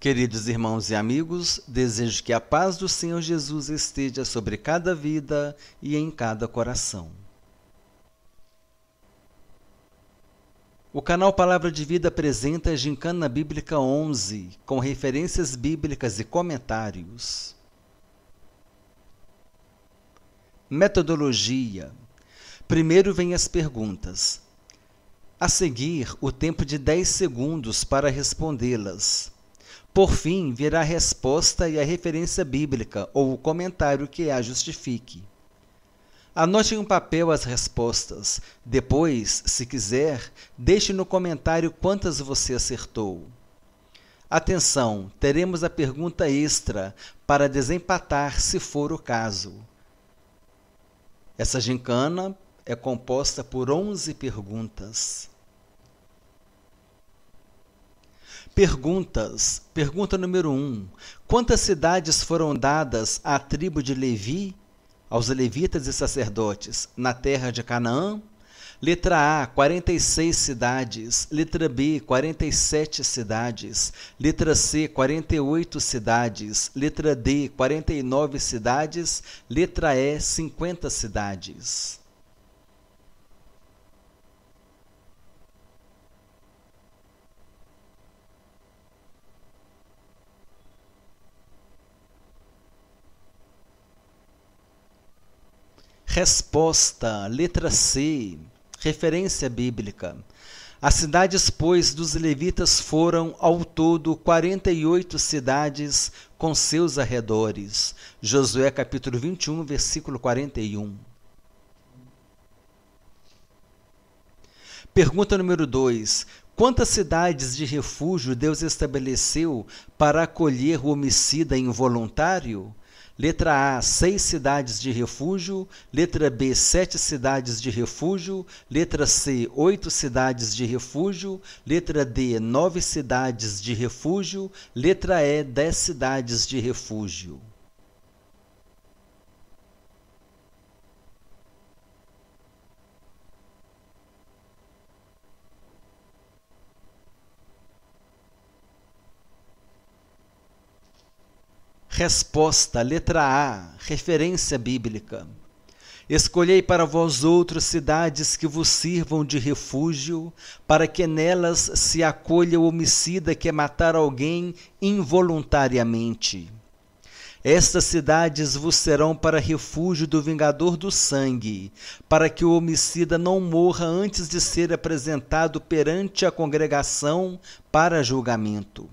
Queridos irmãos e amigos, desejo que a paz do Senhor Jesus esteja sobre cada vida e em cada coração. O canal Palavra de Vida apresenta a Gincana Bíblica 11, com referências bíblicas e comentários. Metodologia: Primeiro vem as perguntas. A seguir, o tempo de 10 segundos para respondê-las. Por fim, virá a resposta e a referência bíblica ou o comentário que a justifique. Anote em um papel as respostas. Depois, se quiser, deixe no comentário quantas você acertou. Atenção, teremos a pergunta extra para desempatar se for o caso. Essa gincana é composta por 11 perguntas. Perguntas. Pergunta número 1. Um. Quantas cidades foram dadas à tribo de Levi, aos levitas e sacerdotes, na terra de Canaã? Letra A, 46 cidades. Letra B, 47 cidades. Letra C, 48 cidades. Letra D, 49 cidades. Letra E, 50 cidades. Resposta, letra C, referência bíblica. As cidades, pois, dos levitas foram, ao todo, 48 cidades com seus arredores. Josué capítulo 21, versículo 41. Pergunta número 2. Quantas cidades de refúgio Deus estabeleceu para acolher o homicida involuntário? Letra A, seis cidades de refúgio. Letra B, sete cidades de refúgio. Letra C, oito cidades de refúgio. Letra D, nove cidades de refúgio. Letra E, dez cidades de refúgio. Resposta, letra A, referência bíblica. Escolhei para vós outros cidades que vos sirvam de refúgio, para que nelas se acolha o homicida que é matar alguém involuntariamente. Estas cidades vos serão para refúgio do vingador do sangue, para que o homicida não morra antes de ser apresentado perante a congregação para julgamento.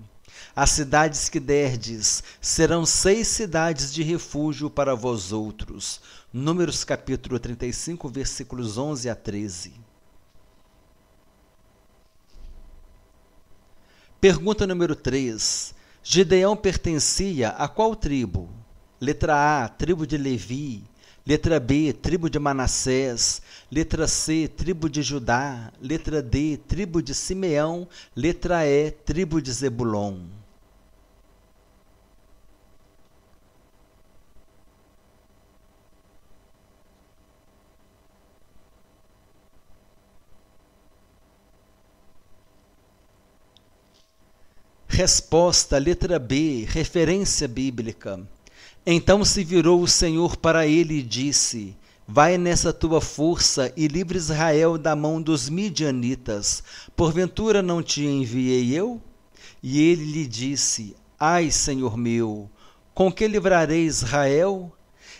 As cidades que derdes serão seis cidades de refúgio para vós outros. Números capítulo 35, versículos 11 a 13. Pergunta número 3. Gideão pertencia a qual tribo? Letra A, tribo de Levi. Letra B, tribo de Manassés. Letra C, tribo de Judá. Letra D, tribo de Simeão. Letra E, tribo de Zebulon. Resposta, letra B, referência bíblica. Então se virou o Senhor para ele e disse: Vai nessa tua força e livre Israel da mão dos midianitas. Porventura não te enviei eu? E ele lhe disse: Ai, Senhor meu, com que livrarei Israel?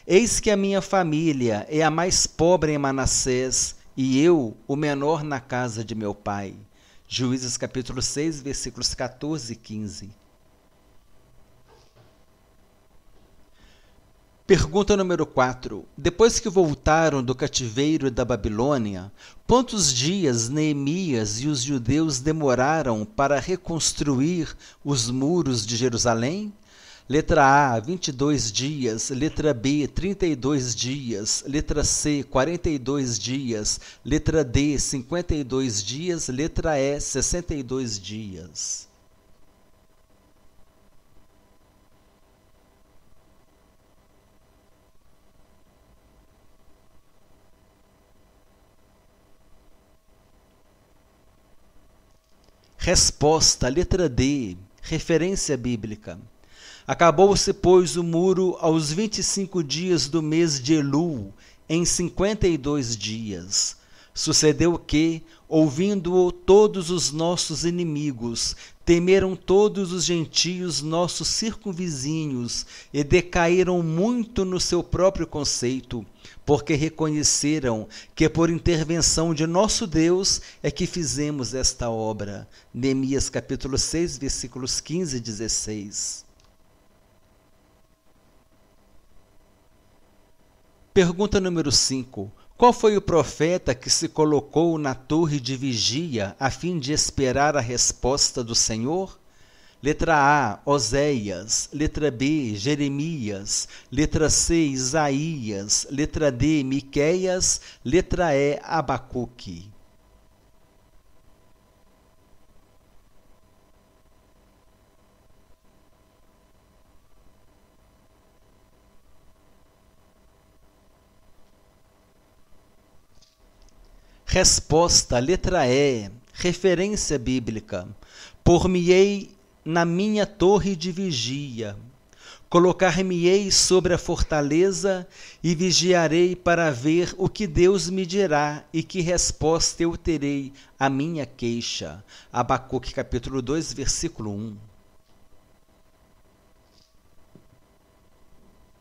Eis que a minha família é a mais pobre em Manassés e eu, o menor na casa de meu pai. Juízes capítulo 6, versículos 14 e 15. Pergunta número 4. Depois que voltaram do cativeiro da Babilônia, quantos dias Neemias e os judeus demoraram para reconstruir os muros de Jerusalém? Letra A, 22 dias. Letra B, 32 dias. Letra C, 42 dias. Letra D, 52 dias. Letra E, 62 dias. Resposta, letra D, referência bíblica. Acabou-se, pois, o muro aos vinte e cinco dias do mês de Elul, em cinquenta e dois dias. Sucedeu que, ouvindo-o todos os nossos inimigos, temeram todos os gentios nossos circunvizinhos e decaíram muito no seu próprio conceito, porque reconheceram que por intervenção de nosso Deus é que fizemos esta obra. Neemias capítulo 6, versículos 15 e 16. Pergunta número 5. Qual foi o profeta que se colocou na torre de vigia a fim de esperar a resposta do Senhor? Letra A, Oséias. Letra B, Jeremias. Letra C, Isaías. Letra D, Miqueias. Letra E, Abacuque. Resposta, letra E, referência bíblica. Por-me-ei na minha torre de vigia. Colocar-me-ei sobre a fortaleza e vigiarei para ver o que Deus me dirá e que resposta eu terei à minha queixa. Abacuque capítulo 2, versículo 1.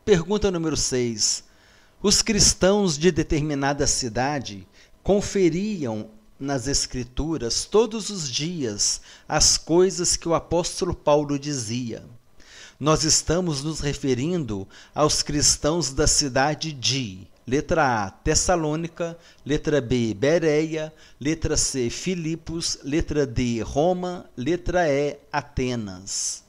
Pergunta número 6. Os cristãos de determinada cidade conferiam nas Escrituras todos os dias as coisas que o apóstolo Paulo dizia. Nós estamos nos referindo aos cristãos da cidade de, letra A, Tessalônica, letra B, Bereia, letra C, Filipos, letra D, Roma, letra E, Atenas.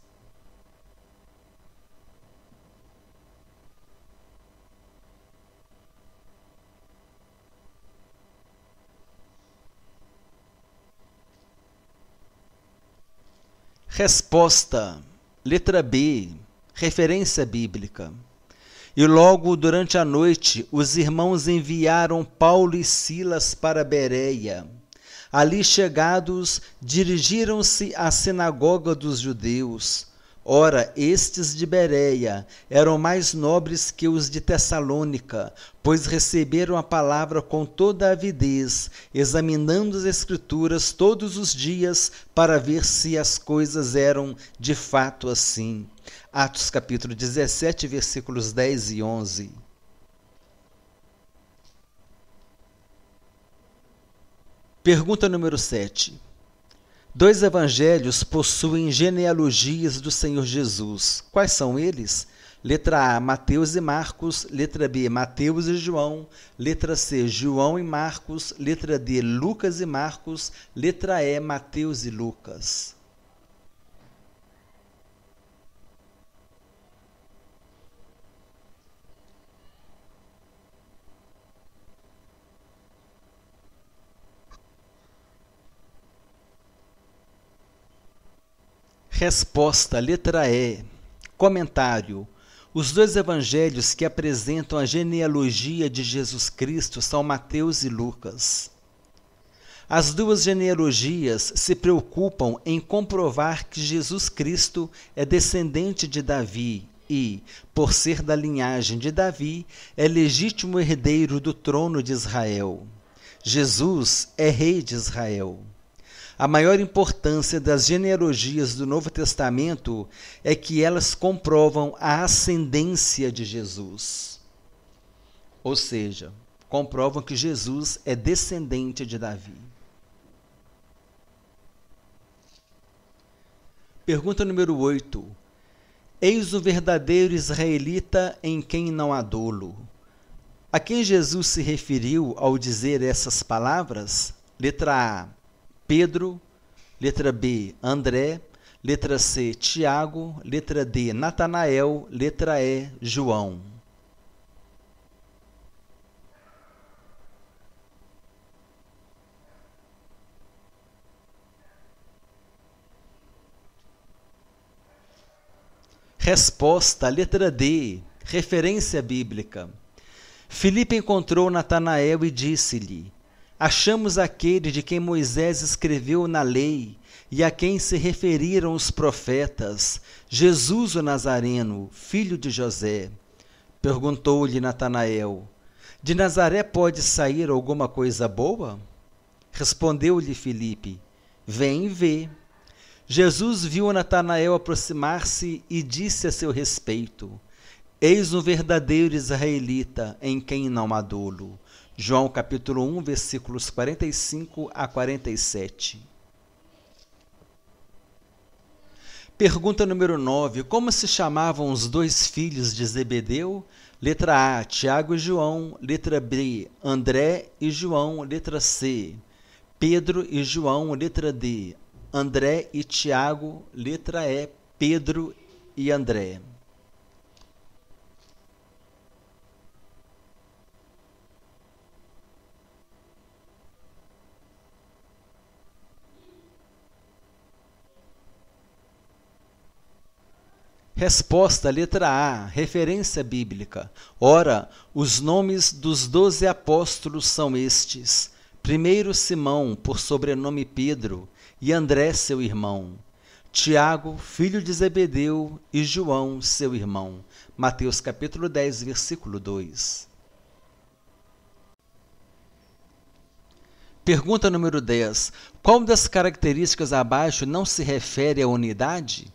Resposta: Letra B. Referência bíblica. E logo durante a noite, os irmãos enviaram Paulo e Silas para Bereia. Ali chegados, dirigiram-se à sinagoga dos judeus Ora, estes de Bereia eram mais nobres que os de Tessalônica, pois receberam a palavra com toda avidez, examinando as Escrituras todos os dias para ver se as coisas eram de fato assim. Atos capítulo 17, versículos 10 e 11. Pergunta número 7. Dois evangelhos possuem genealogias do Senhor Jesus. Quais são eles? Letra A, Mateus e Marcos. Letra B, Mateus e João. Letra C, João e Marcos. Letra D, Lucas e Marcos. Letra E, Mateus e Lucas. Resposta, letra E. Comentário. Os dois evangelhos que apresentam a genealogia de Jesus Cristo são Mateus e Lucas. As duas genealogias se preocupam em comprovar que Jesus Cristo é descendente de Davi e, por ser da linhagem de Davi, é legítimo herdeiro do trono de Israel. Jesus é rei de Israel. A maior importância das genealogias do Novo Testamento é que elas comprovam a ascendência de Jesus. Ou seja, comprovam que Jesus é descendente de Davi. Pergunta número 8. Eis o verdadeiro israelita em quem não há dolo. A quem Jesus se referiu ao dizer essas palavras? Letra A. Pedro, letra B, André, letra C, Tiago, letra D, Natanael, letra E, João. Resposta, letra D, referência bíblica. Filipe encontrou Natanael e disse-lhe: achamos aquele de quem Moisés escreveu na lei e a quem se referiram os profetas, Jesus o Nazareno, filho de José. Perguntou-lhe Natanael: De Nazaré pode sair alguma coisa boa? Respondeu-lhe Filipe: Vem ver. Jesus viu Natanael aproximar-se e disse a seu respeito: Eis um verdadeiro israelita em quem não há dolo. João capítulo 1, versículos 45 a 47. Pergunta número 9. Como se chamavam os dois filhos de Zebedeu? Letra A, Tiago e João. Letra B, André e João. Letra C, Pedro e João. Letra D, André e Tiago. Letra E, Pedro e André. Resposta, letra A, referência bíblica. Ora, os nomes dos doze apóstolos são estes: primeiro Simão, por sobrenome Pedro, e André, seu irmão. Tiago, filho de Zebedeu, e João, seu irmão. Mateus capítulo 10, versículo 2. Pergunta número 10. Qual das características abaixo não se refere à unidade?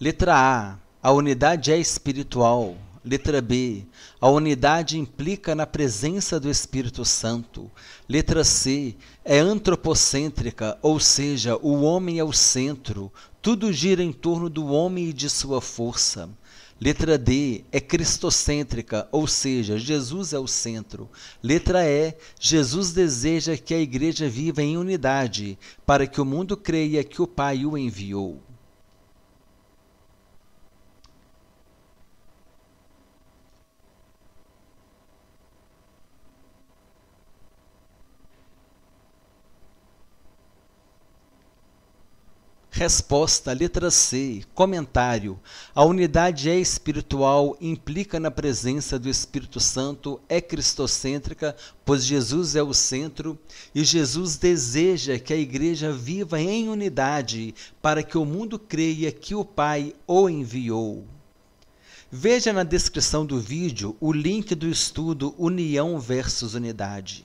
Letra A. A unidade é espiritual. Letra B. A unidade implica na presença do Espírito Santo. Letra C. É antropocêntrica, ou seja, o homem é o centro. Tudo gira em torno do homem e de sua força. Letra D é cristocêntrica, ou seja, Jesus é o centro. Letra E, Jesus deseja que a igreja viva em unidade, para que o mundo creia que o Pai o enviou. Resposta, letra C. Comentário. A unidade é espiritual, implica na presença do Espírito Santo, é cristocêntrica, pois Jesus é o centro e Jesus deseja que a igreja viva em unidade para que o mundo creia que o Pai o enviou. Veja na descrição do vídeo o link do estudo União versus Unidade.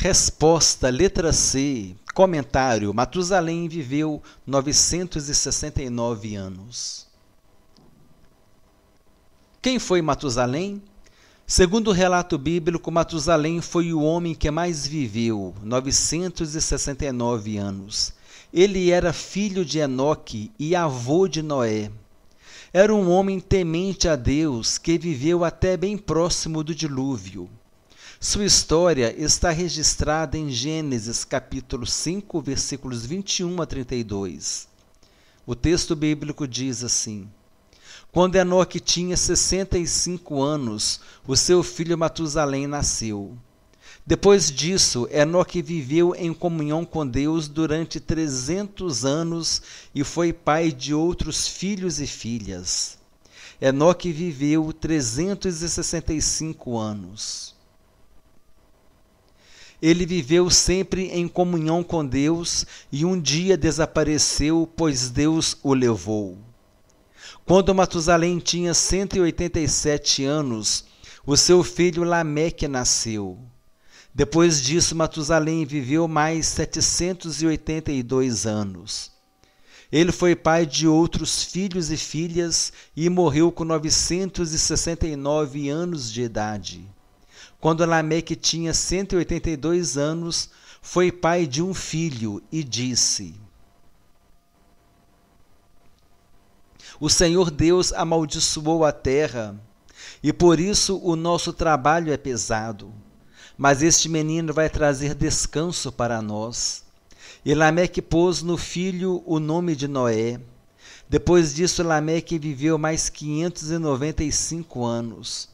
Resposta, letra C. Comentário: Matusalém viveu 969 anos. Quem foi Matusalém? Segundo o relato bíblico, Matusalém foi o homem que mais viveu, 969 anos. Ele era filho de Enoque e avô de Noé. Era um homem temente a Deus que viveu até bem próximo do dilúvio. Sua história está registrada em Gênesis capítulo 5, versículos 21 a 32. O texto bíblico diz assim: Quando Enoque tinha 65 anos, o seu filho Matusalém nasceu. Depois disso, Enoque viveu em comunhão com Deus durante 300 anos e foi pai de outros filhos e filhas. Enoque viveu 365 anos. Ele viveu sempre em comunhão com Deus e um dia desapareceu, pois Deus o levou. Quando Matusalém tinha 187 anos, o seu filho Lameque nasceu. Depois disso, Matusalém viveu mais 782 anos. Ele foi pai de outros filhos e filhas e morreu com 969 anos de idade quando Lameque tinha 182 anos, foi pai de um filho e disse: O Senhor Deus amaldiçoou a terra, e por isso o nosso trabalho é pesado. Mas este menino vai trazer descanso para nós. E Lameque pôs no filho o nome de Noé. Depois disso, Lameque viveu mais 595 anos.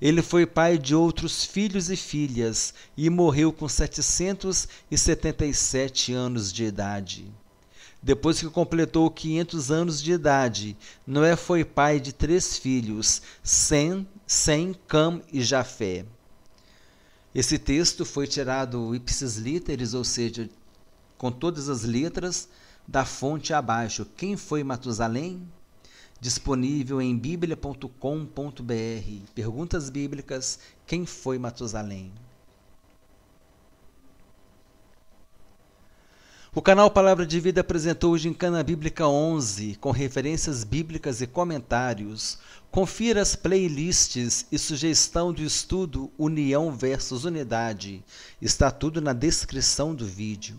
Ele foi pai de outros filhos e filhas e morreu com 777 anos de idade. Depois que completou 500 anos de idade, Noé foi pai de três filhos, Sem, Sem, Cam e Jafé. Esse texto foi tirado ipsis literis, ou seja, com todas as letras, da fonte abaixo. Quem foi Matusalém? disponível em biblia.com.br. Perguntas bíblicas: Quem foi Matusalém? O canal Palavra de Vida apresentou hoje Cana Bíblica 11, com referências bíblicas e comentários. Confira as playlists e sugestão do estudo União versus Unidade. Está tudo na descrição do vídeo.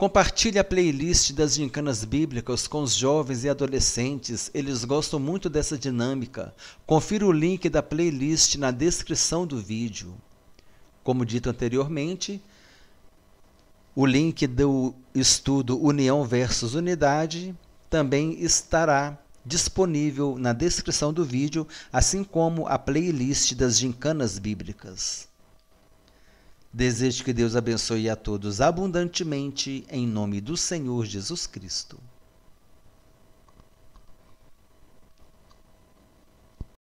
Compartilhe a playlist das gincanas bíblicas com os jovens e adolescentes, eles gostam muito dessa dinâmica. Confira o link da playlist na descrição do vídeo. Como dito anteriormente, o link do estudo União versus Unidade também estará disponível na descrição do vídeo, assim como a playlist das gincanas bíblicas. Desejo que Deus abençoe a todos abundantemente, em nome do Senhor Jesus Cristo.